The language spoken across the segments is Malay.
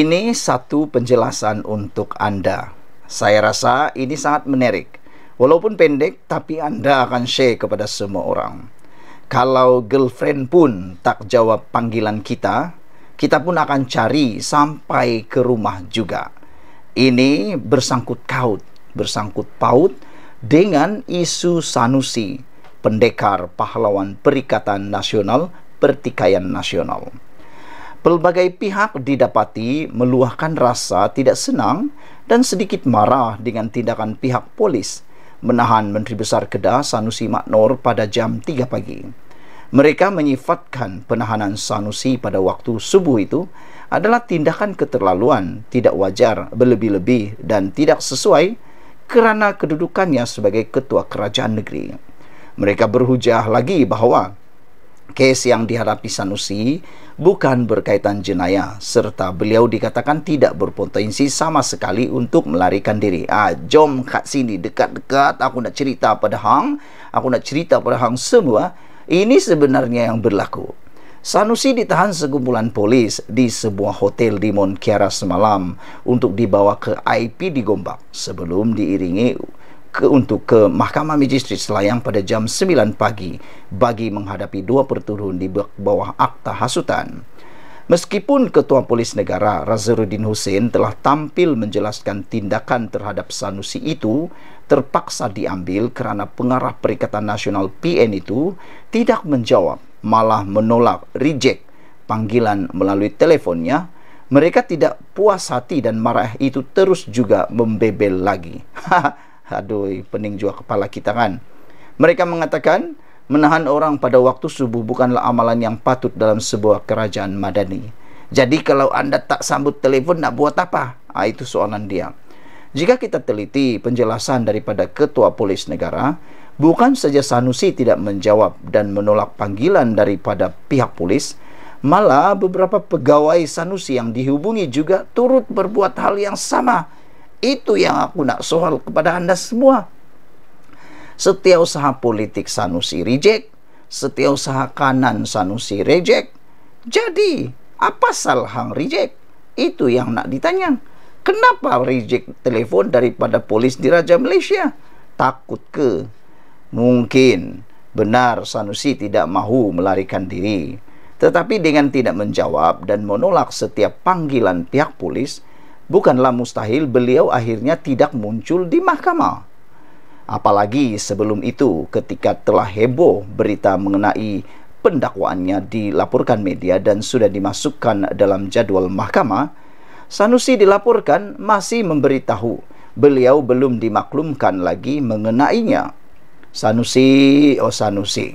Ini satu penjelasan untuk Anda. Saya rasa ini sangat menarik. Walaupun pendek, tapi Anda akan share kepada semua orang. Kalau girlfriend pun tak jawab panggilan kita, kita pun akan cari sampai ke rumah juga. Ini bersangkut kaut, bersangkut paut dengan isu Sanusi, pendekar pahlawan perikatan nasional pertikaian nasional pelbagai pihak didapati meluahkan rasa tidak senang dan sedikit marah dengan tindakan pihak polis menahan Menteri Besar Kedah Sanusi Maknor pada jam 3 pagi. Mereka menyifatkan penahanan Sanusi pada waktu subuh itu adalah tindakan keterlaluan, tidak wajar, berlebih-lebih dan tidak sesuai kerana kedudukannya sebagai ketua kerajaan negeri. Mereka berhujah lagi bahawa kes yang dihadapi Sanusi bukan berkaitan jenayah serta beliau dikatakan tidak berpotensi sama sekali untuk melarikan diri. Ah, jom kat sini dekat-dekat aku nak cerita pada hang, aku nak cerita pada hang semua. Ini sebenarnya yang berlaku. Sanusi ditahan segumpulan polis di sebuah hotel di Monkiara semalam untuk dibawa ke IP di Gombak sebelum diiringi ke untuk ke Mahkamah Majistret Selayang pada jam 9 pagi bagi menghadapi dua perturun di bawah akta hasutan. Meskipun Ketua Polis Negara Razuruddin Hussein telah tampil menjelaskan tindakan terhadap Sanusi itu terpaksa diambil kerana pengarah Perikatan Nasional PN itu tidak menjawab malah menolak reject panggilan melalui telefonnya. mereka tidak puas hati dan marah itu terus juga membebel lagi. Aduh, pening juga kepala kita kan. Mereka mengatakan, menahan orang pada waktu subuh bukanlah amalan yang patut dalam sebuah kerajaan madani. Jadi kalau anda tak sambut telefon, nak buat apa? Ah, itu soalan dia. Jika kita teliti penjelasan daripada ketua polis negara, bukan saja Sanusi tidak menjawab dan menolak panggilan daripada pihak polis, malah beberapa pegawai Sanusi yang dihubungi juga turut berbuat hal yang Sama. Itu yang aku nak soal kepada anda semua. Setiausaha politik Sanusi reject. Setiausaha kanan Sanusi reject. Jadi, apa salah hang reject? Itu yang nak ditanya. Kenapa reject telefon daripada polis di Raja Malaysia? Takut ke? Mungkin benar Sanusi tidak mahu melarikan diri. Tetapi dengan tidak menjawab dan menolak setiap panggilan pihak polis, bukanlah mustahil beliau akhirnya tidak muncul di mahkamah. Apalagi sebelum itu ketika telah heboh berita mengenai pendakwaannya dilaporkan media dan sudah dimasukkan dalam jadwal mahkamah, Sanusi dilaporkan masih memberitahu beliau belum dimaklumkan lagi mengenainya. Sanusi, oh Sanusi.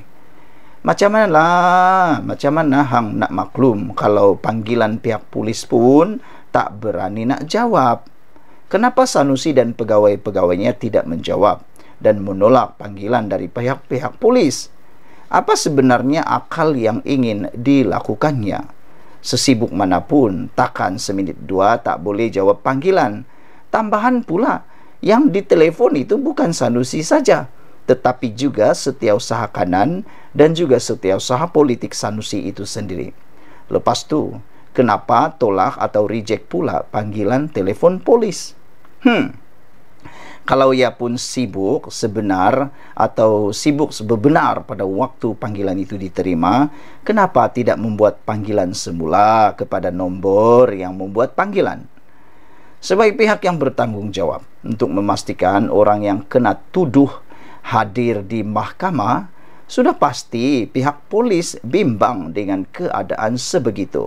Macam mana lah, macam mana hang nak maklum kalau panggilan pihak polis pun tak berani nak jawab. Kenapa Sanusi dan pegawai-pegawainya tidak menjawab dan menolak panggilan dari pihak-pihak polis? Apa sebenarnya akal yang ingin dilakukannya? Sesibuk manapun, takkan seminit dua tak boleh jawab panggilan. Tambahan pula, yang ditelepon itu bukan Sanusi saja, tetapi juga setiausaha kanan dan juga setiausaha politik Sanusi itu sendiri. Lepas tu kenapa tolak atau reject pula panggilan telefon polis? Hmm. Kalau ia pun sibuk sebenar atau sibuk sebenar pada waktu panggilan itu diterima, kenapa tidak membuat panggilan semula kepada nombor yang membuat panggilan? Sebagai pihak yang bertanggung jawab untuk memastikan orang yang kena tuduh hadir di mahkamah, sudah pasti pihak polis bimbang dengan keadaan sebegitu.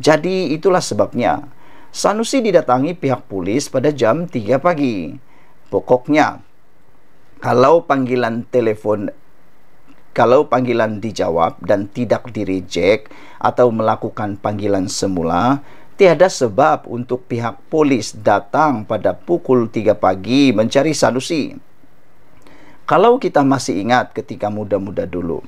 Jadi itulah sebabnya Sanusi didatangi pihak polis pada jam 3 pagi. Pokoknya, kalau panggilan telepon kalau panggilan dijawab dan tidak direjek atau melakukan panggilan semula, tiada sebab untuk pihak polis datang pada pukul 3 pagi mencari Sanusi. Kalau kita masih ingat ketika muda-muda dulu,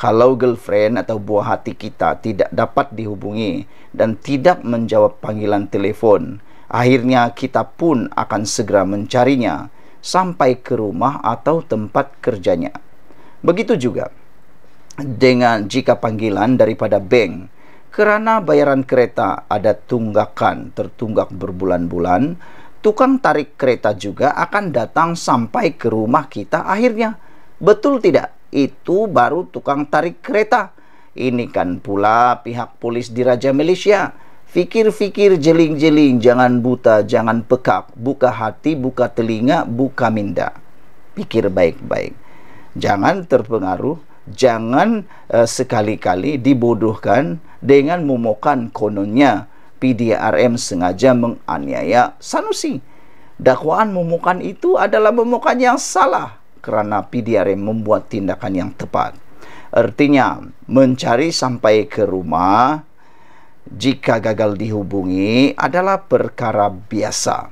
kalau girlfriend atau buah hati kita tidak dapat dihubungi dan tidak menjawab panggilan telefon, akhirnya kita pun akan segera mencarinya sampai ke rumah atau tempat kerjanya. Begitu juga dengan jika panggilan daripada bank kerana bayaran kereta ada tunggakan tertunggak berbulan-bulan, tukang tarik kereta juga akan datang sampai ke rumah kita akhirnya. Betul tidak? itu baru tukang tarik kereta. Ini kan pula pihak polis di Raja Malaysia. Fikir-fikir jeling-jeling, jangan buta, jangan pekak, buka hati, buka telinga, buka minda. Pikir baik-baik. Jangan terpengaruh, jangan uh, sekali-kali dibodohkan dengan memokan kononnya PDRM sengaja menganiaya Sanusi. Dakwaan memukan itu adalah memukan yang salah kerana PDRM membuat tindakan yang tepat. Artinya, mencari sampai ke rumah jika gagal dihubungi adalah perkara biasa.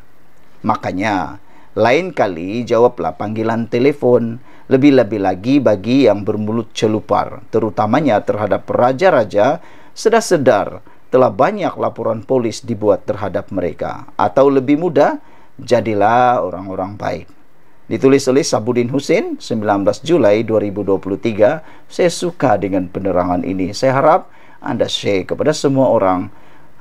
Makanya, lain kali jawablah panggilan telefon, lebih-lebih lagi bagi yang bermulut celupar, terutamanya terhadap raja-raja sudah sedar telah banyak laporan polis dibuat terhadap mereka. Atau lebih mudah, jadilah orang-orang baik. Ditulis oleh Sabudin Husin 19 Julai 2023. Saya suka dengan penerangan ini. Saya harap anda share kepada semua orang.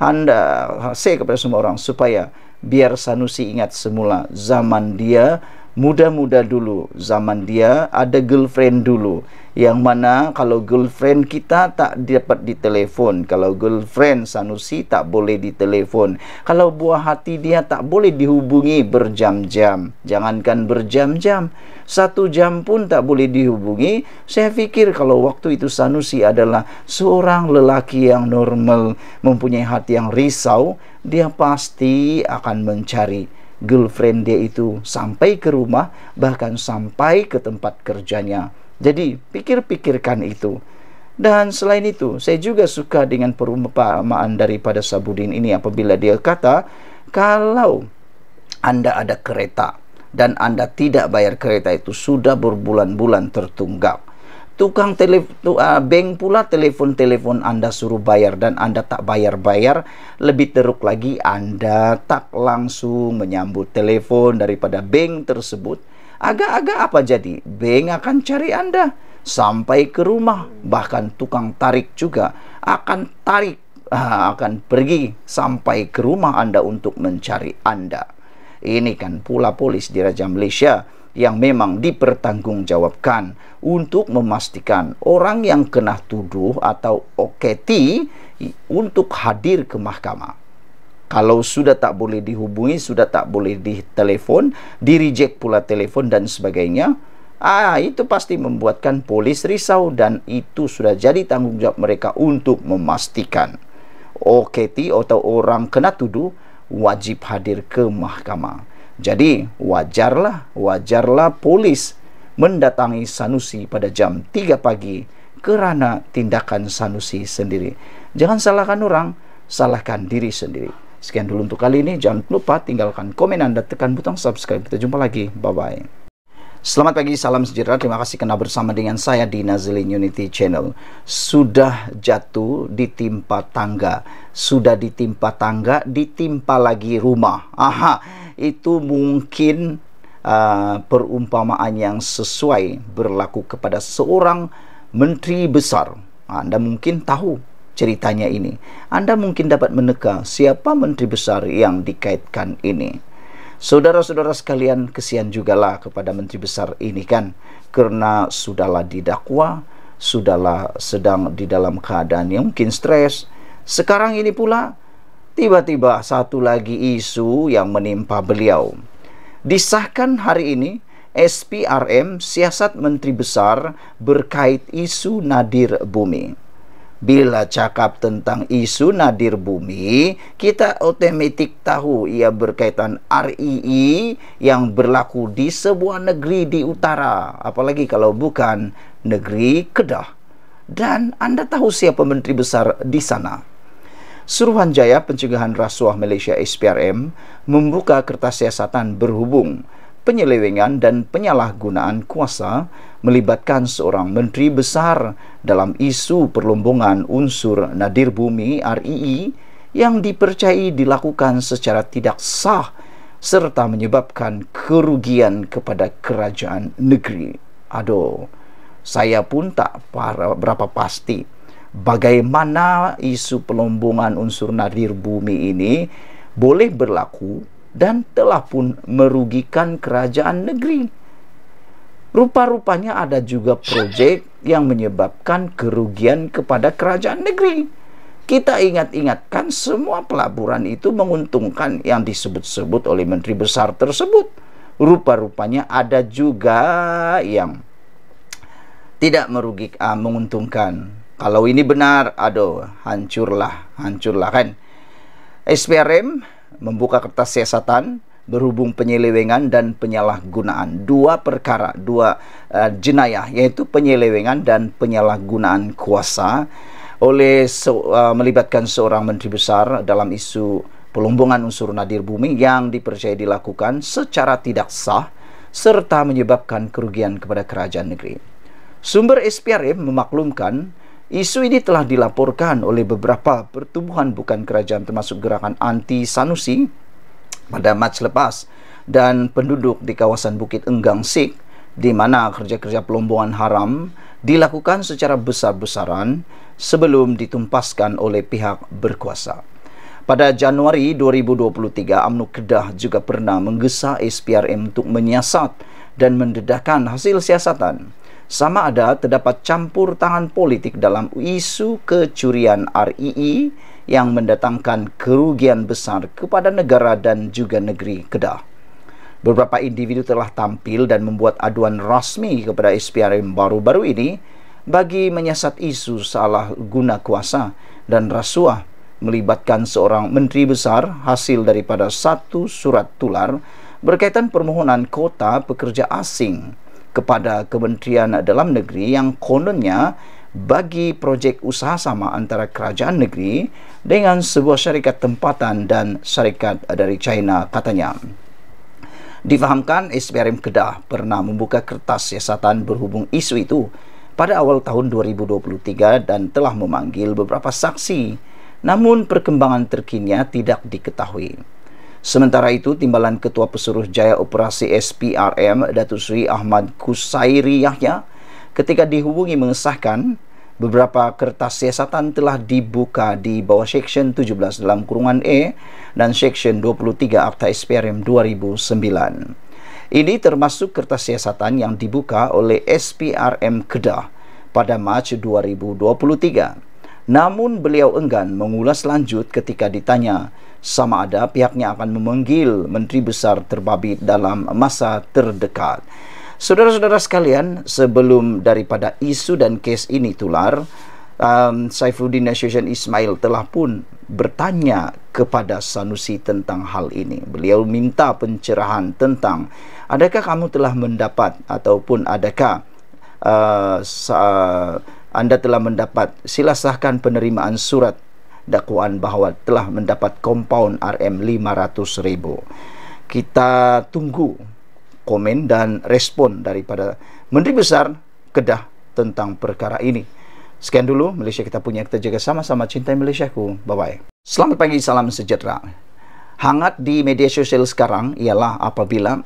Anda share kepada semua orang supaya biar Sanusi ingat semula zaman dia muda-muda dulu zaman dia ada girlfriend dulu yang mana kalau girlfriend kita tak dapat ditelepon kalau girlfriend sanusi tak boleh ditelepon kalau buah hati dia tak boleh dihubungi berjam-jam jangankan berjam-jam satu jam pun tak boleh dihubungi saya fikir kalau waktu itu sanusi adalah seorang lelaki yang normal mempunyai hati yang risau dia pasti akan mencari girlfriend dia itu sampai ke rumah bahkan sampai ke tempat kerjanya jadi pikir-pikirkan itu dan selain itu saya juga suka dengan perumpamaan daripada Sabudin ini apabila dia kata kalau anda ada kereta dan anda tidak bayar kereta itu sudah berbulan-bulan tertunggak tukang tele, tu, uh, bank pula telepon-telepon Anda suruh bayar dan Anda tak bayar-bayar lebih teruk lagi Anda tak langsung menyambut telepon daripada bank tersebut agak-agak apa jadi bank akan cari Anda sampai ke rumah bahkan tukang tarik juga akan tarik uh, akan pergi sampai ke rumah Anda untuk mencari Anda ini kan pula polis di Raja Malaysia yang memang dipertanggungjawabkan untuk memastikan orang yang kena tuduh atau OKT untuk hadir ke mahkamah. Kalau sudah tak boleh dihubungi, sudah tak boleh ditelepon, direject pula telefon dan sebagainya, ah itu pasti membuatkan polis risau dan itu sudah jadi tanggungjawab mereka untuk memastikan OKT atau orang kena tuduh wajib hadir ke mahkamah. Jadi wajarlah, wajarlah polis mendatangi Sanusi pada jam 3 pagi kerana tindakan Sanusi sendiri. Jangan salahkan orang, salahkan diri sendiri. Sekian dulu untuk kali ini. Jangan lupa tinggalkan komen Anda, tekan butang subscribe. Kita jumpa lagi. Bye-bye. Selamat pagi, salam sejahtera. Terima kasih kena bersama dengan saya di Nazlin Unity Channel. Sudah jatuh ditimpa tangga, sudah ditimpa tangga, ditimpa lagi rumah. Aha, itu mungkin uh, perumpamaan yang sesuai berlaku kepada seorang menteri besar. Anda mungkin tahu ceritanya ini. Anda mungkin dapat meneka siapa menteri besar yang dikaitkan ini. Saudara-saudara sekalian, kesian juga lah kepada menteri besar ini kan, kerana sudahlah didakwa, sudahlah sedang di dalam keadaan yang mungkin stres. Sekarang ini pula tiba-tiba satu lagi isu yang menimpa beliau. Disahkan hari ini, SPRM siasat menteri besar berkait isu nadir bumi. Bila cakap tentang isu nadir bumi, kita otomatik tahu ia berkaitan RII yang berlaku di sebuah negeri di utara, apalagi kalau bukan negeri Kedah. Dan anda tahu siapa menteri besar di sana? Suruhanjaya Pencegahan Rasuah Malaysia SPRM membuka kertas siasatan berhubung penyelewengan dan penyalahgunaan kuasa melibatkan seorang menteri besar dalam isu perlombongan unsur Nadir Bumi RII e e yang dipercayai dilakukan secara tidak sah serta menyebabkan kerugian kepada kerajaan negeri. Aduh, saya pun tak berapa pasti. bagaimana isu pelombongan unsur nadir bumi ini boleh berlaku dan telah pun merugikan kerajaan negeri. Rupa-rupanya ada juga proyek yang menyebabkan kerugian kepada kerajaan negeri. Kita ingat-ingatkan semua pelaburan itu menguntungkan yang disebut-sebut oleh menteri besar tersebut. Rupa-rupanya ada juga yang tidak merugikan, ah, menguntungkan kalau ini benar, aduh, hancurlah, hancurlah kan. SPRM membuka kertas siasatan berhubung penyelewengan dan penyalahgunaan. Dua perkara, dua uh, jenayah, yaitu penyelewengan dan penyalahgunaan kuasa oleh so, uh, eh, melibatkan seorang menteri besar dalam isu pelombongan unsur nadir bumi yang dipercaya dilakukan secara tidak sah serta menyebabkan kerugian kepada kerajaan negeri. Sumber SPRM memaklumkan Isu ini telah dilaporkan oleh beberapa pertumbuhan bukan kerajaan termasuk gerakan anti Sanusi pada Mac lepas dan penduduk di kawasan Bukit Enggang Sik di mana kerja-kerja pelombongan haram dilakukan secara besar-besaran sebelum ditumpaskan oleh pihak berkuasa. Pada Januari 2023, UMNO Kedah juga pernah menggesa SPRM untuk menyiasat dan mendedahkan hasil siasatan sama ada terdapat campur tangan politik dalam isu kecurian RII yang mendatangkan kerugian besar kepada negara dan juga negeri Kedah. Beberapa individu telah tampil dan membuat aduan rasmi kepada SPRM baru-baru ini bagi menyiasat isu salah guna kuasa dan rasuah melibatkan seorang menteri besar hasil daripada satu surat tular berkaitan permohonan kota pekerja asing kepada Kementerian Dalam Negeri yang kononnya bagi projek usaha sama antara kerajaan negeri dengan sebuah syarikat tempatan dan syarikat dari China katanya. Difahamkan SBRM Kedah pernah membuka kertas siasatan berhubung isu itu pada awal tahun 2023 dan telah memanggil beberapa saksi namun perkembangan terkini tidak diketahui. Sementara itu, Timbalan Ketua Pesuruh Jaya Operasi SPRM Datuk Sri Ahmad Kusairi Yahya ketika dihubungi mengesahkan beberapa kertas siasatan telah dibuka di bawah Seksyen 17 dalam kurungan A dan Seksyen 23 Akta SPRM 2009. Ini termasuk kertas siasatan yang dibuka oleh SPRM Kedah pada Mac 2023. Namun beliau enggan mengulas lanjut ketika ditanya sama ada pihaknya akan memanggil Menteri Besar terbabit dalam masa terdekat. Saudara-saudara sekalian, sebelum daripada isu dan kes ini tular, um, Saifuddin Nasution Ismail telah pun bertanya kepada Sanusi tentang hal ini. Beliau minta pencerahan tentang adakah kamu telah mendapat ataupun adakah uh, anda telah mendapat silasahkan penerimaan surat dakwaan bahawa telah mendapat kompaun RM500,000. Kita tunggu komen dan respon daripada Menteri Besar Kedah tentang perkara ini. Sekian dulu Malaysia kita punya kita jaga sama-sama cintai Malaysia ku. Bye bye. Selamat pagi salam sejahtera. Hangat di media sosial sekarang ialah apabila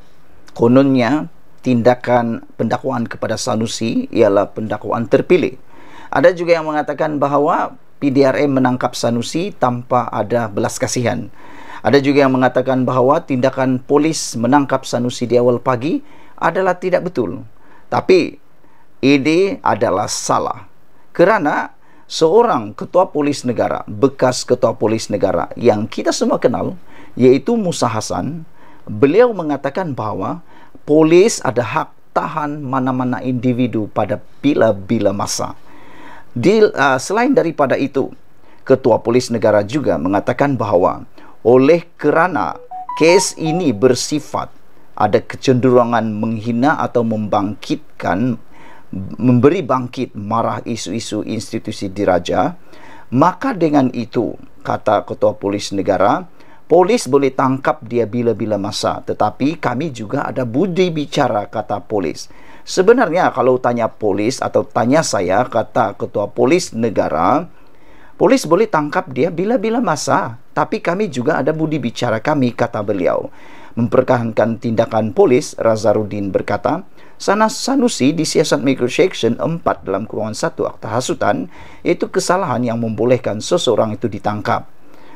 kononnya tindakan pendakwaan kepada Sanusi ialah pendakwaan terpilih. Ada juga yang mengatakan bahawa PDRM menangkap Sanusi tanpa ada belas kasihan. Ada juga yang mengatakan bahawa tindakan polis menangkap Sanusi di awal pagi adalah tidak betul. Tapi ini adalah salah. Kerana seorang ketua polis negara, bekas ketua polis negara yang kita semua kenal iaitu Musa Hasan, beliau mengatakan bahawa polis ada hak tahan mana-mana individu pada bila-bila masa. Di, uh, selain daripada itu, ketua polis negara juga mengatakan bahawa oleh kerana kes ini bersifat ada kecenderungan menghina atau membangkitkan memberi bangkit marah isu-isu institusi diraja maka dengan itu kata ketua polis negara Polis boleh tangkap dia bila-bila masa, tetapi kami juga ada budi bicara kata polis. Sebenarnya kalau tanya polis atau tanya saya kata ketua polis negara, polis boleh tangkap dia bila-bila masa, tapi kami juga ada budi bicara kami kata beliau. Memperkahankan tindakan polis, Razarudin berkata, Sana Sanusi di siasat microsection 4 dalam kurungan 1 Akta Hasutan, iaitu kesalahan yang membolehkan seseorang itu ditangkap.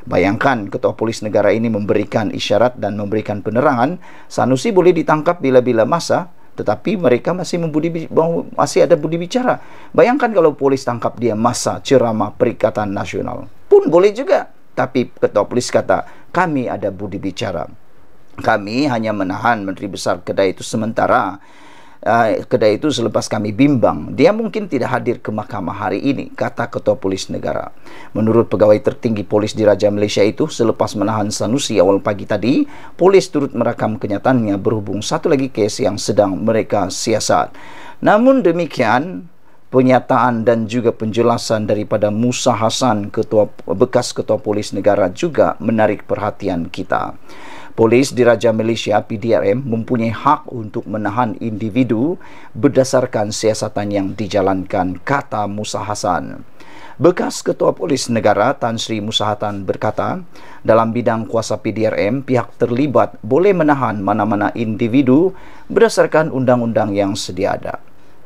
Bayangkan ketua polis negara ini memberikan isyarat dan memberikan penerangan, Sanusi boleh ditangkap bila-bila masa, tetapi mereka masih membudi masih ada budi bicara. Bayangkan kalau polis tangkap dia masa ceramah Perikatan Nasional. Pun boleh juga. Tapi ketua polis kata, kami ada budi bicara. Kami hanya menahan Menteri Besar Kedai itu sementara. Ah, kedai itu selepas kami bimbang. Dia mungkin tidak hadir ke mahkamah hari ini, kata ketua polis negara. Menurut pegawai tertinggi polis di Raja Malaysia itu, selepas menahan Sanusi awal pagi tadi, polis turut merakam kenyataannya berhubung satu lagi kes yang sedang mereka siasat. Namun demikian, pernyataan dan juga penjelasan daripada Musa Hasan, ketua, bekas ketua polis negara juga menarik perhatian kita. Polis Diraja Malaysia PDRM mempunyai hak untuk menahan individu berdasarkan siasatan yang dijalankan kata Musa Hasan. Bekas Ketua Polis Negara Tan Sri Musa Hasan berkata, dalam bidang kuasa PDRM, pihak terlibat boleh menahan mana-mana individu berdasarkan undang-undang yang sedia ada.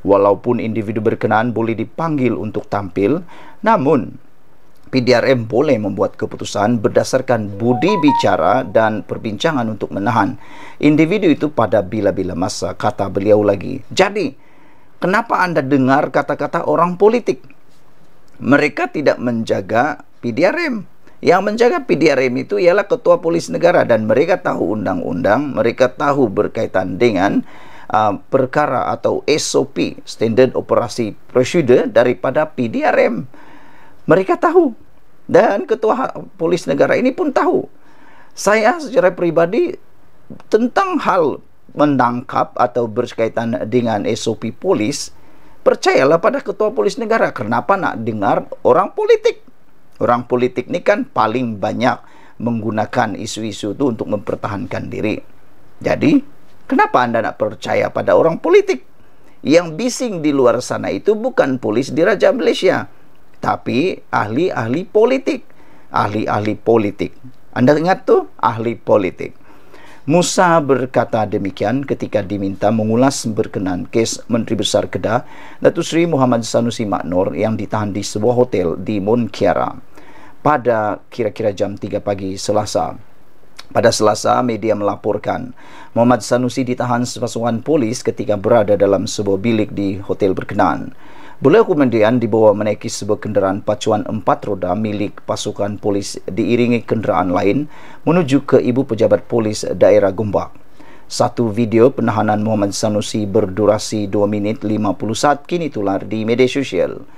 Walaupun individu berkenaan boleh dipanggil untuk tampil, namun PDRM boleh membuat keputusan berdasarkan budi bicara dan perbincangan untuk menahan individu itu pada bila-bila masa, kata beliau lagi. Jadi, kenapa Anda dengar kata-kata orang politik? Mereka tidak menjaga PDRM. Yang menjaga PDRM itu ialah ketua polis negara dan mereka tahu undang-undang, mereka tahu berkaitan dengan uh, perkara atau SOP, Standard Operasi Procedure daripada PDRM. Mereka tahu Dan ketua polis negara ini pun tahu. Saya secara pribadi tentang hal menangkap atau berkaitan dengan SOP polis, percayalah pada ketua polis negara. Kenapa nak dengar orang politik? Orang politik ini kan paling banyak menggunakan isu-isu itu untuk mempertahankan diri. Jadi, kenapa Anda nak percaya pada orang politik? Yang bising di luar sana itu bukan polis di Raja Malaysia tapi ahli-ahli politik. Ahli-ahli politik. Anda ingat tu? Ahli politik. Musa berkata demikian ketika diminta mengulas berkenan kes Menteri Besar Kedah, Datu Sri Muhammad Sanusi Maknor yang ditahan di sebuah hotel di Munkiara pada kira-kira jam 3 pagi Selasa. Pada Selasa, media melaporkan Muhammad Sanusi ditahan sepasukan polis ketika berada dalam sebuah bilik di hotel berkenan. Beliau kemudian dibawa menaiki sebuah kenderaan pacuan empat roda milik pasukan polis diiringi kenderaan lain menuju ke ibu pejabat polis daerah Gombak. Satu video penahanan Muhammad Sanusi berdurasi 2 minit 50 saat kini tular di media sosial.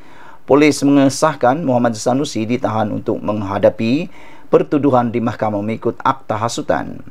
Polis mengesahkan Muhammad Sanusi ditahan untuk menghadapi pertuduhan di mahkamah mengikut akta hasutan.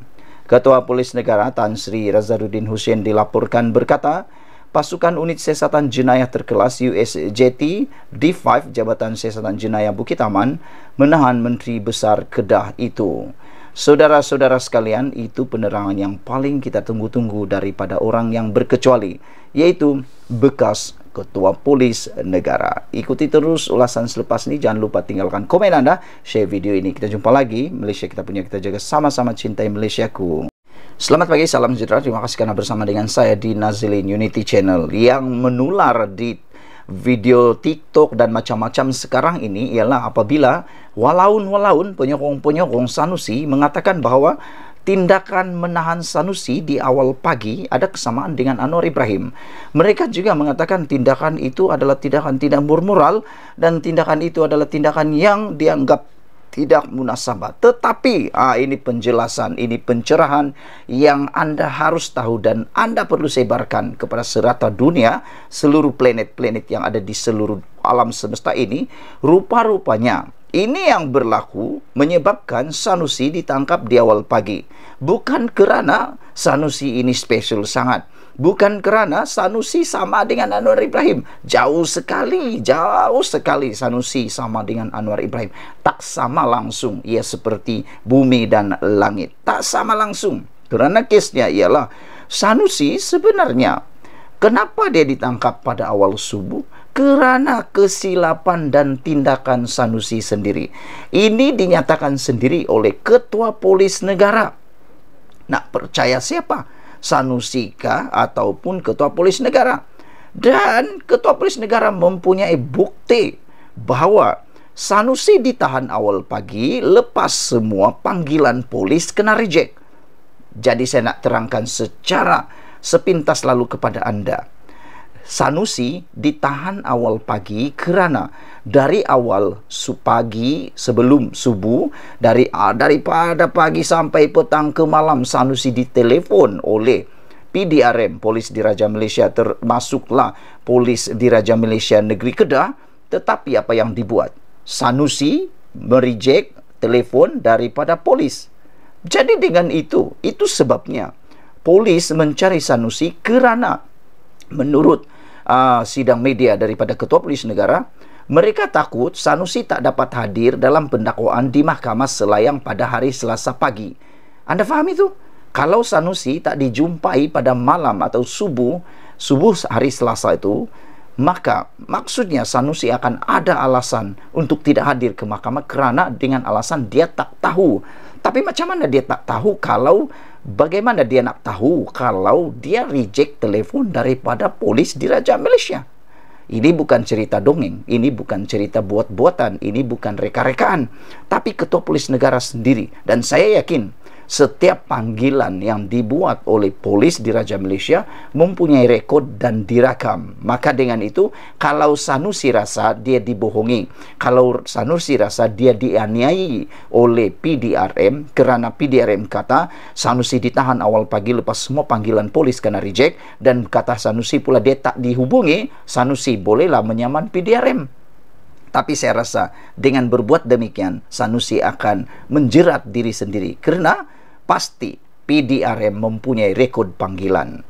Ketua Polis Negara Tan Sri Razaruddin Hussein dilaporkan berkata, pasukan unit siasatan jenayah terkelas USJT D5 Jabatan Siasatan Jenayah Bukit Aman menahan Menteri Besar Kedah itu. Saudara-saudara sekalian, itu penerangan yang paling kita tunggu-tunggu daripada orang yang berkecuali, yaitu bekas Ketua Polis Negara. Ikuti terus ulasan selepas ini. Jangan lupa tinggalkan komen anda, share video ini. Kita jumpa lagi. Malaysia kita punya, kita jaga sama-sama cintai Malaysia ku. Selamat pagi, salam sejahtera. Terima kasih karena bersama dengan saya di Nazilin Unity Channel yang menular di video TikTok dan macam-macam sekarang ini ialah apabila walaun-walaun penyokong-penyokong Sanusi mengatakan bahawa tindakan menahan Sanusi di awal pagi ada kesamaan dengan Anwar Ibrahim. Mereka juga mengatakan tindakan itu adalah tindakan tidak bermoral dan tindakan itu adalah tindakan yang dianggap tidak munasabah. Tetapi ah, ini penjelasan, ini pencerahan yang anda harus tahu dan anda perlu sebarkan kepada serata dunia, seluruh planet-planet yang ada di seluruh alam semesta ini. Rupa-rupanya ini yang berlaku menyebabkan Sanusi ditangkap di awal pagi. Bukan kerana Sanusi ini spesial sangat. Bukan kerana Sanusi sama dengan Anwar Ibrahim. Jauh sekali, jauh sekali Sanusi sama dengan Anwar Ibrahim. Tak sama langsung. Ia seperti bumi dan langit. Tak sama langsung. Kerana kesnya ialah Sanusi sebenarnya kenapa dia ditangkap pada awal subuh? Kerana kesilapan dan tindakan Sanusi sendiri. Ini dinyatakan sendiri oleh Ketua Polis Negara. Nak percaya siapa? Sanusika ataupun ketua polis negara dan ketua polis negara mempunyai bukti bahawa Sanusi ditahan awal pagi lepas semua panggilan polis kena reject. Jadi saya nak terangkan secara sepintas lalu kepada anda. Sanusi ditahan awal pagi kerana dari awal pagi sebelum subuh dari ah, daripada pagi sampai petang ke malam Sanusi ditelepon oleh PDRM Polis Diraja Malaysia termasuklah Polis Diraja Malaysia Negeri Kedah tetapi apa yang dibuat Sanusi merijek telefon daripada polis jadi dengan itu itu sebabnya polis mencari Sanusi kerana menurut uh, sidang media daripada ketua polis negara mereka takut Sanusi tak dapat hadir dalam pendakwaan di mahkamah selayang pada hari Selasa pagi anda faham itu kalau Sanusi tak dijumpai pada malam atau subuh subuh hari Selasa itu maka maksudnya Sanusi akan ada alasan untuk tidak hadir ke mahkamah kerana dengan alasan dia tak tahu tapi macam mana dia tak tahu kalau bagaimana dia nak tahu kalau dia reject telefon daripada polis di Raja Malaysia ini bukan cerita dongeng ini bukan cerita buat-buatan ini bukan reka-rekaan tapi ketua polis negara sendiri dan saya yakin setiap panggilan yang dibuat oleh polis di Raja Malaysia mempunyai rekod dan dirakam. Maka dengan itu, kalau Sanusi rasa dia dibohongi, kalau Sanusi rasa dia dianiayai oleh PDRM kerana PDRM kata Sanusi ditahan awal pagi lepas semua panggilan polis kena reject dan kata Sanusi pula dia tak dihubungi, Sanusi bolehlah menyaman PDRM. Tapi saya rasa dengan berbuat demikian, Sanusi akan menjerat diri sendiri. Kerana pasti PDRM mempunyai rekod panggilan.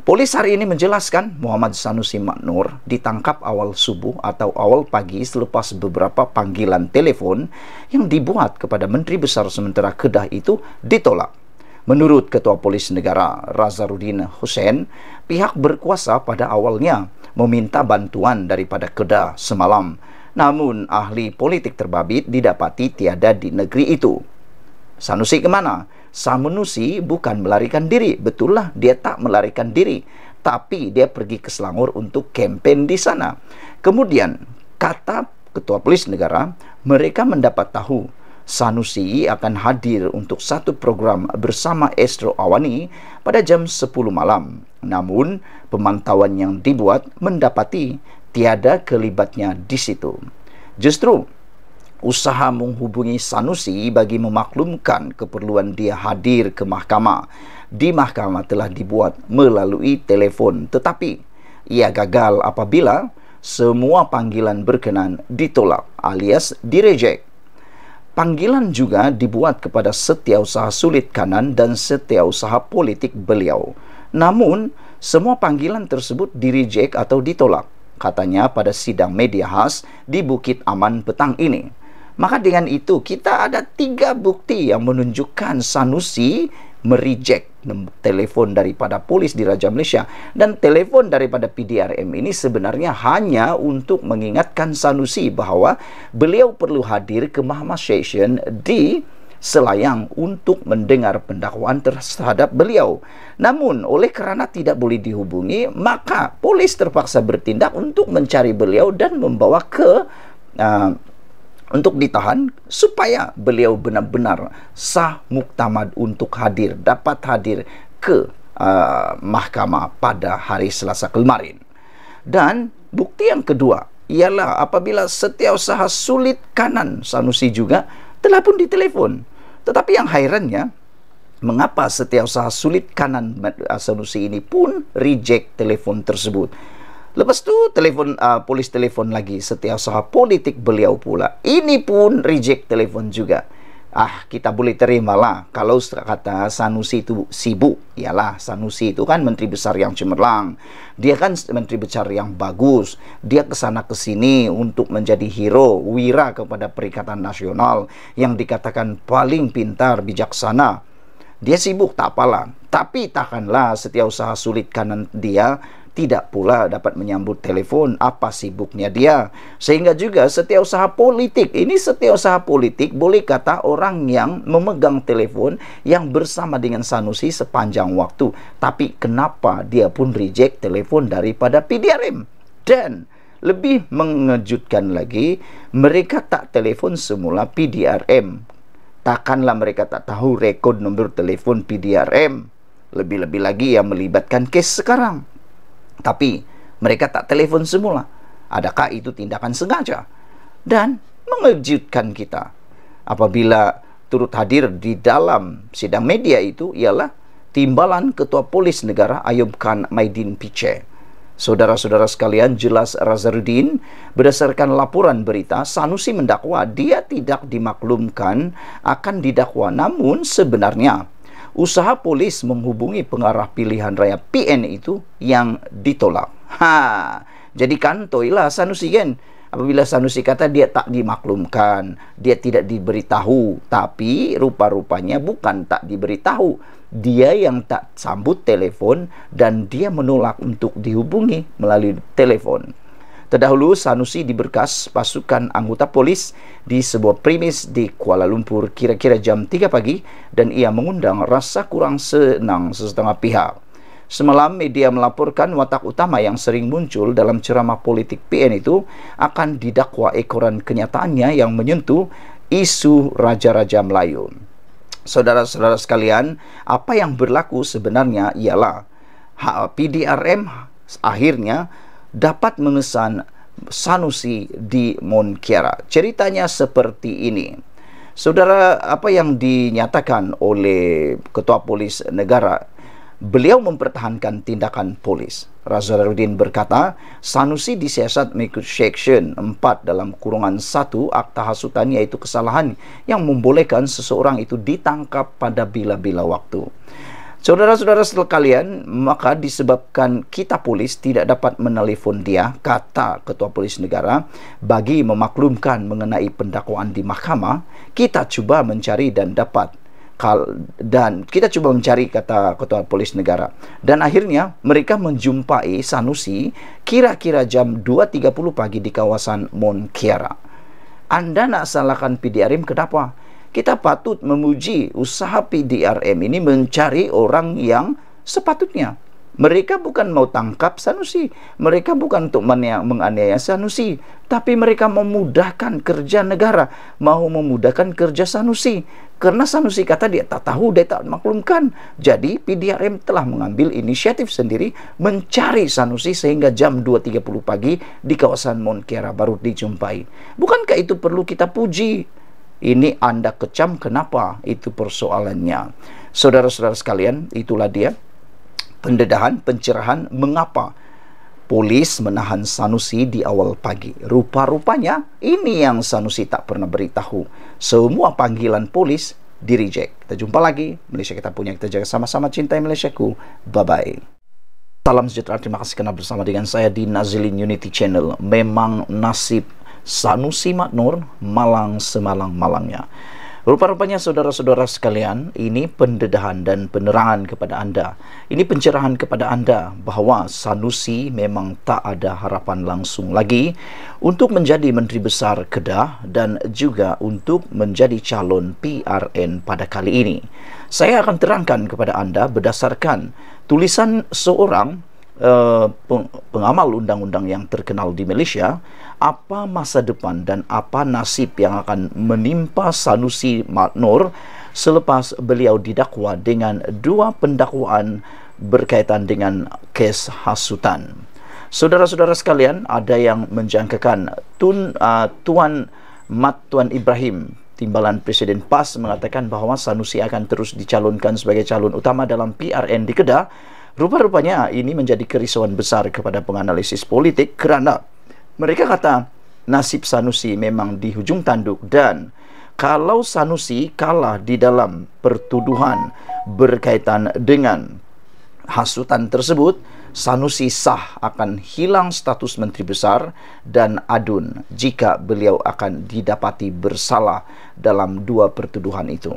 Polis hari ini menjelaskan Muhammad Sanusi Maknur ditangkap awal subuh atau awal pagi selepas beberapa panggilan telefon yang dibuat kepada Menteri Besar Sementara Kedah itu ditolak. Menurut Ketua Polis Negara Razarudin Hussein, pihak berkuasa pada awalnya meminta bantuan daripada Kedah semalam. Namun ahli politik terbabit didapati tiada di negeri itu. Sanusi kemana? Samunusi bukan melarikan diri. Betullah, dia tak melarikan diri. Tapi dia pergi ke Selangor untuk kempen di sana. Kemudian, kata ketua polis negara, mereka mendapat tahu Sanusi akan hadir untuk satu program bersama Estro Awani pada jam 10 malam. Namun, pemantauan yang dibuat mendapati tiada kelibatnya di situ. Justru, usaha menghubungi Sanusi bagi memaklumkan keperluan dia hadir ke mahkamah. Di mahkamah telah dibuat melalui telefon tetapi ia gagal apabila semua panggilan berkenan ditolak alias direjek. Panggilan juga dibuat kepada setiausaha sulit kanan dan setiausaha politik beliau. Namun, semua panggilan tersebut direjek atau ditolak, katanya pada sidang media khas di Bukit Aman petang ini. Maka dengan itu kita ada tiga bukti yang menunjukkan Sanusi merijek telefon daripada polis di Raja Malaysia dan telefon daripada PDRM ini sebenarnya hanya untuk mengingatkan Sanusi bahawa beliau perlu hadir ke Mahkamah Session di Selayang untuk mendengar pendakwaan terhadap beliau. Namun oleh kerana tidak boleh dihubungi, maka polis terpaksa bertindak untuk mencari beliau dan membawa ke uh, untuk ditahan supaya beliau benar-benar sah muktamad untuk hadir dapat hadir ke uh, mahkamah pada hari Selasa kemarin. Dan bukti yang kedua ialah apabila setiausaha sulit kanan Sanusi juga telah pun ditelepon. Tetapi yang hairannya mengapa setiausaha sulit kanan uh, Sanusi ini pun reject telepon tersebut? Lepas tu telefon uh, polis telefon lagi setiausaha politik beliau pula. Ini pun reject telefon juga. Ah, kita boleh terima lah kalau kata Sanusi itu sibuk. Iyalah, Sanusi itu kan menteri besar yang cemerlang. Dia kan menteri besar yang bagus. Dia ke sana ke sini untuk menjadi hero, wira kepada Perikatan Nasional yang dikatakan paling pintar, bijaksana. Dia sibuk tak apalah, tapi takkanlah setiausaha sulit kanan dia tidak pula dapat menyambut telepon apa sibuknya dia. Sehingga juga setiausaha politik, ini setiausaha politik boleh kata orang yang memegang telepon yang bersama dengan Sanusi sepanjang waktu. Tapi kenapa dia pun reject telepon daripada PDRM? Dan lebih mengejutkan lagi, mereka tak telepon semula PDRM. Takkanlah mereka tak tahu rekod nomor telepon PDRM. Lebih-lebih lagi yang melibatkan kes sekarang. Tapi mereka tak telefon semula. Adakah itu tindakan sengaja? Dan mengejutkan kita apabila turut hadir di dalam sidang media itu ialah timbalan ketua polis negara Ayub Khan Maidin Piche. Saudara-saudara sekalian jelas Razarudin berdasarkan laporan berita Sanusi mendakwa dia tidak dimaklumkan akan didakwa namun sebenarnya usaha polis menghubungi pengarah pilihan raya PN itu yang ditolak. Ha, jadi kantoi lah Sanusi kan. Apabila Sanusi kata dia tak dimaklumkan, dia tidak diberitahu. Tapi rupa-rupanya bukan tak diberitahu. Dia yang tak sambut telefon dan dia menolak untuk dihubungi melalui telefon. Terdahulu, Sanusi diberkas pasukan anggota polis di sebuah primis di Kuala Lumpur kira-kira jam 3 pagi dan ia mengundang rasa kurang senang sesetengah pihak. Semalam, media melaporkan watak utama yang sering muncul dalam ceramah politik PN itu akan didakwa ekoran kenyataannya yang menyentuh isu Raja-Raja Melayu. Saudara-saudara sekalian, apa yang berlaku sebenarnya ialah PDRM akhirnya dapat mengesan Sanusi di Monkiara. Ceritanya seperti ini. Saudara, apa yang dinyatakan oleh Ketua Polis Negara, beliau mempertahankan tindakan polis. Razaluddin berkata, Sanusi disiasat mengikut section 4 dalam kurungan 1 akta hasutan iaitu kesalahan yang membolehkan seseorang itu ditangkap pada bila-bila waktu. Saudara-saudara sekalian, maka disebabkan kita polis tidak dapat menelpon dia, kata ketua polis negara, bagi memaklumkan mengenai pendakwaan di mahkamah, kita cuba mencari dan dapat dan kita cuba mencari kata ketua polis negara dan akhirnya mereka menjumpai Sanusi kira-kira jam 2.30 pagi di kawasan Monkiara. Anda nak salahkan PDRM kenapa? kita patut memuji usaha PDRM ini mencari orang yang sepatutnya. Mereka bukan mau tangkap Sanusi. Mereka bukan untuk menganiaya Sanusi. Tapi mereka memudahkan kerja negara. Mau memudahkan kerja Sanusi. Karena Sanusi kata dia tak tahu, dia tak maklumkan. Jadi PDRM telah mengambil inisiatif sendiri mencari Sanusi sehingga jam 2.30 pagi di kawasan Monkera Barut dijumpai. Bukankah itu perlu kita puji? ini anda kecam kenapa itu persoalannya saudara-saudara sekalian itulah dia pendedahan pencerahan mengapa polis menahan Sanusi di awal pagi rupa-rupanya ini yang Sanusi tak pernah beritahu semua panggilan polis di reject kita jumpa lagi Malaysia kita punya kita jaga sama-sama cintai Malaysia ku bye bye Salam sejahtera, terima kasih kerana bersama dengan saya di Nazilin Unity Channel. Memang nasib Sanusi Maknur Malang Semalang Malangnya. Rupa-rupanya saudara-saudara sekalian, ini pendedahan dan penerangan kepada anda. Ini pencerahan kepada anda bahawa Sanusi memang tak ada harapan langsung lagi untuk menjadi Menteri Besar Kedah dan juga untuk menjadi calon PRN pada kali ini. Saya akan terangkan kepada anda berdasarkan tulisan seorang Eh, peng, pengamal undang-undang yang terkenal di Malaysia, apa masa depan dan apa nasib yang akan menimpa Sanusi Maknur selepas beliau didakwa dengan dua pendakwaan berkaitan dengan kes hasutan. Saudara-saudara sekalian, ada yang menjangkakan Tun, uh, Tuan Mat Tuan Ibrahim Timbalan Presiden PAS mengatakan bahawa Sanusi akan terus dicalonkan sebagai calon utama dalam PRN di Kedah Rupa-rupanya ini menjadi kerisauan besar kepada penganalisis politik kerana mereka kata nasib Sanusi memang di hujung tanduk dan kalau Sanusi kalah di dalam pertuduhan berkaitan dengan hasutan tersebut, Sanusi sah akan hilang status menteri besar dan adun jika beliau akan didapati bersalah dalam dua pertuduhan itu.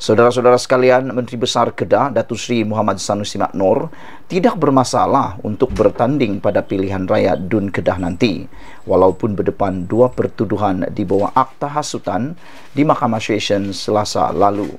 Saudara-saudara sekalian, Menteri Besar Kedah, Datu Sri Muhammad Sanusi Maknur, tidak bermasalah untuk bertanding pada pilihan raya Dun Kedah nanti. Walaupun berdepan dua pertuduhan di bawah akta hasutan di Mahkamah Session selasa lalu.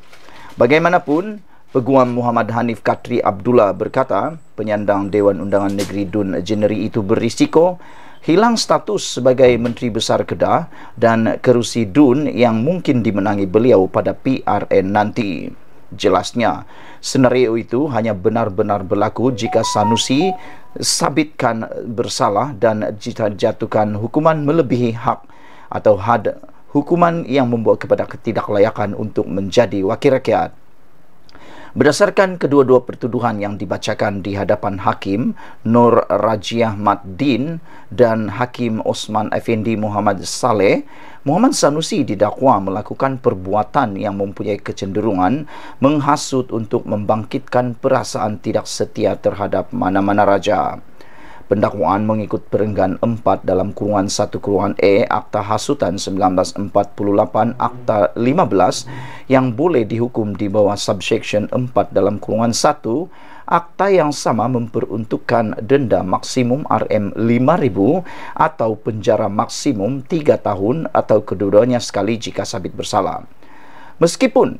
Bagaimanapun, Peguam Muhammad Hanif Katri Abdullah berkata, penyandang Dewan Undangan Negeri Dun Jeneri itu berisiko hilang status sebagai Menteri Besar Kedah dan kerusi DUN yang mungkin dimenangi beliau pada PRN nanti. Jelasnya, senario itu hanya benar-benar berlaku jika Sanusi sabitkan bersalah dan jatuhkan hukuman melebihi hak atau had hukuman yang membuat kepada ketidaklayakan untuk menjadi wakil rakyat. Berdasarkan kedua-dua pertuduhan yang dibacakan di hadapan Hakim Nur Rajiah Din dan Hakim Osman Effendi Muhammad Saleh, Muhammad Sanusi didakwa melakukan perbuatan yang mempunyai kecenderungan menghasut untuk membangkitkan perasaan tidak setia terhadap mana-mana raja pendakwaan mengikut perenggan 4 dalam kurungan 1 kurungan E Akta Hasutan 1948 Akta 15 yang boleh dihukum di bawah subsection 4 dalam kurungan 1 akta yang sama memperuntukkan denda maksimum RM5,000 atau penjara maksimum 3 tahun atau kedua-duanya sekali jika sabit bersalah. Meskipun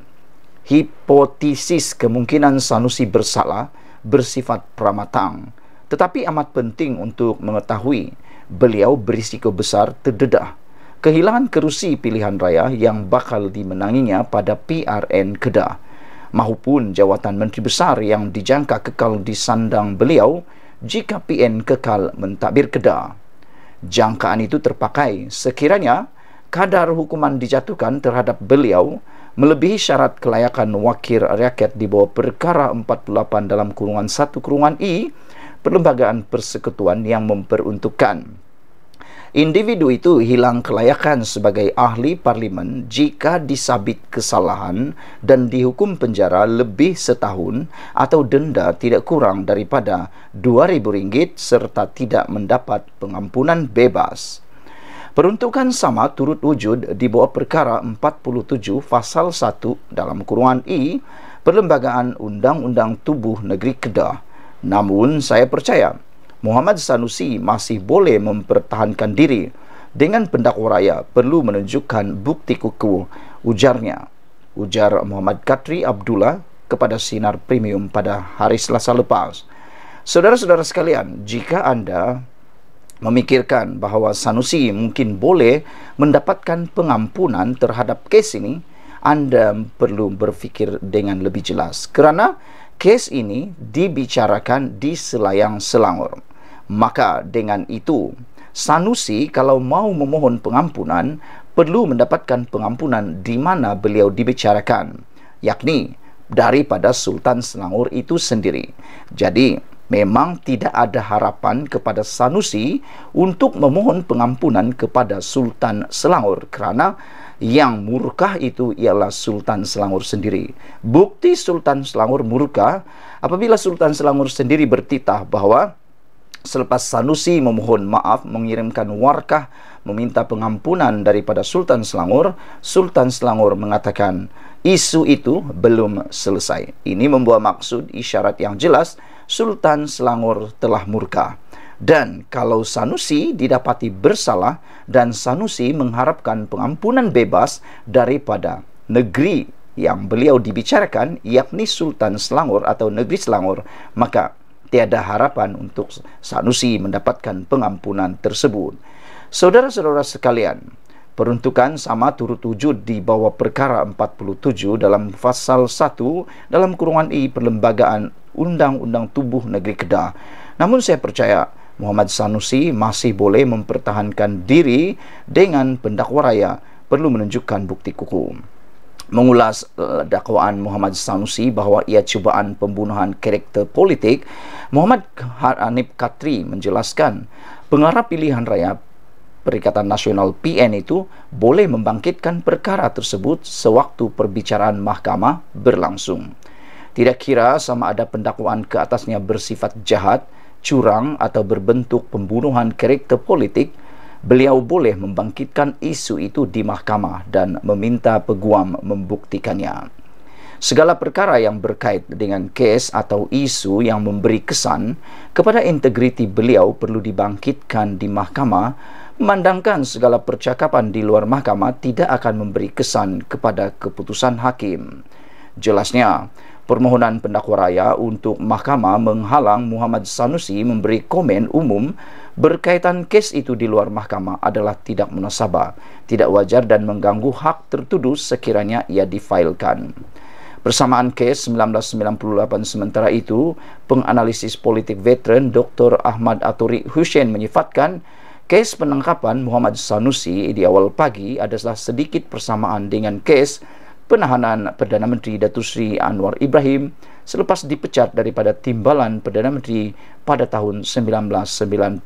hipotesis kemungkinan Sanusi bersalah bersifat pramatang, tetapi amat penting untuk mengetahui beliau berisiko besar terdedah kehilangan kerusi pilihan raya yang bakal dimenanginya pada PRN Kedah mahupun jawatan menteri besar yang dijangka kekal di sandang beliau jika PN kekal mentadbir Kedah. Jangkaan itu terpakai sekiranya kadar hukuman dijatuhkan terhadap beliau melebihi syarat kelayakan wakil rakyat di bawah perkara 48 dalam kurungan 1 kurungan I perlembagaan persekutuan yang memperuntukkan. Individu itu hilang kelayakan sebagai ahli parlimen jika disabit kesalahan dan dihukum penjara lebih setahun atau denda tidak kurang daripada RM2,000 serta tidak mendapat pengampunan bebas. Peruntukan sama turut wujud di bawah perkara 47 fasal 1 dalam kurungan I Perlembagaan Undang-Undang Tubuh Negeri Kedah 1976. Namun saya percaya Muhammad Sanusi masih boleh mempertahankan diri dengan pendakwa raya perlu menunjukkan bukti kuku ujarnya. Ujar Muhammad Katri Abdullah kepada Sinar Premium pada hari Selasa lepas. Saudara-saudara sekalian, jika anda memikirkan bahawa Sanusi mungkin boleh mendapatkan pengampunan terhadap kes ini, anda perlu berfikir dengan lebih jelas. Kerana kes ini dibicarakan di Selayang Selangor. Maka dengan itu, Sanusi kalau mau memohon pengampunan, perlu mendapatkan pengampunan di mana beliau dibicarakan, yakni daripada Sultan Selangor itu sendiri. Jadi, memang tidak ada harapan kepada Sanusi untuk memohon pengampunan kepada Sultan Selangor kerana yang murka itu ialah Sultan Selangor sendiri. Bukti Sultan Selangor murka apabila Sultan Selangor sendiri bertitah bahawa selepas Sanusi memohon maaf mengirimkan warkah meminta pengampunan daripada Sultan Selangor, Sultan Selangor mengatakan isu itu belum selesai. Ini membawa maksud isyarat yang jelas Sultan Selangor telah murka. Dan kalau Sanusi didapati bersalah dan Sanusi mengharapkan pengampunan bebas daripada negeri yang beliau dibicarakan yakni Sultan Selangor atau negeri Selangor maka tiada harapan untuk Sanusi mendapatkan pengampunan tersebut. Saudara-saudara sekalian, peruntukan sama turut wujud di bawah perkara 47 dalam pasal 1 dalam kurungan I Perlembagaan Undang-Undang Tubuh Negeri Kedah. Namun saya percaya Muhammad Sanusi masih boleh mempertahankan diri dengan pendakwa raya perlu menunjukkan bukti kuku. Mengulas eh, dakwaan Muhammad Sanusi bahawa ia cubaan pembunuhan karakter politik, Muhammad Hanif Katri menjelaskan pengarah pilihan raya Perikatan Nasional PN itu boleh membangkitkan perkara tersebut sewaktu perbicaraan mahkamah berlangsung. Tidak kira sama ada pendakwaan ke atasnya bersifat jahat, curang atau berbentuk pembunuhan karakter politik, beliau boleh membangkitkan isu itu di mahkamah dan meminta peguam membuktikannya. Segala perkara yang berkait dengan kes atau isu yang memberi kesan kepada integriti beliau perlu dibangkitkan di mahkamah memandangkan segala percakapan di luar mahkamah tidak akan memberi kesan kepada keputusan hakim. Jelasnya, Permohonan pendakwa raya untuk mahkamah menghalang Muhammad Sanusi memberi komen umum berkaitan kes itu di luar mahkamah adalah tidak munasabah, tidak wajar dan mengganggu hak tertuduh sekiranya ia difailkan. Bersamaan kes 1998 sementara itu, penganalisis politik veteran Dr. Ahmad Aturi Hussein menyifatkan kes penangkapan Muhammad Sanusi di awal pagi adalah sedikit persamaan dengan kes penahanan Perdana Menteri Datuk Sri Anwar Ibrahim selepas dipecat daripada timbalan Perdana Menteri pada tahun 1998.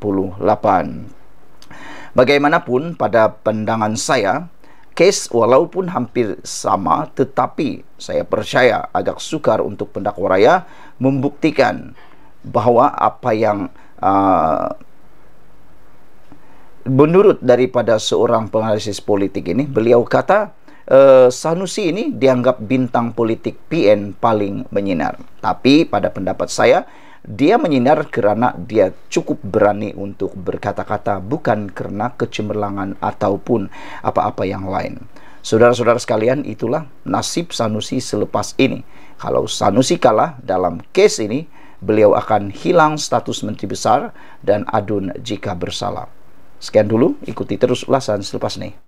Bagaimanapun pada pandangan saya, kes walaupun hampir sama tetapi saya percaya agak sukar untuk pendakwa raya membuktikan bahawa apa yang uh, menurut daripada seorang penganalisis politik ini beliau kata Eh, Sanusi ini dianggap bintang politik PN paling menyinar. Tapi pada pendapat saya, dia menyinar karena dia cukup berani untuk berkata-kata bukan karena kecemerlangan ataupun apa-apa yang lain. Saudara-saudara sekalian, itulah nasib Sanusi selepas ini. Kalau Sanusi kalah dalam case ini, beliau akan hilang status menteri besar dan adun jika bersalah. Sekian dulu, ikuti terus ulasan selepas ini.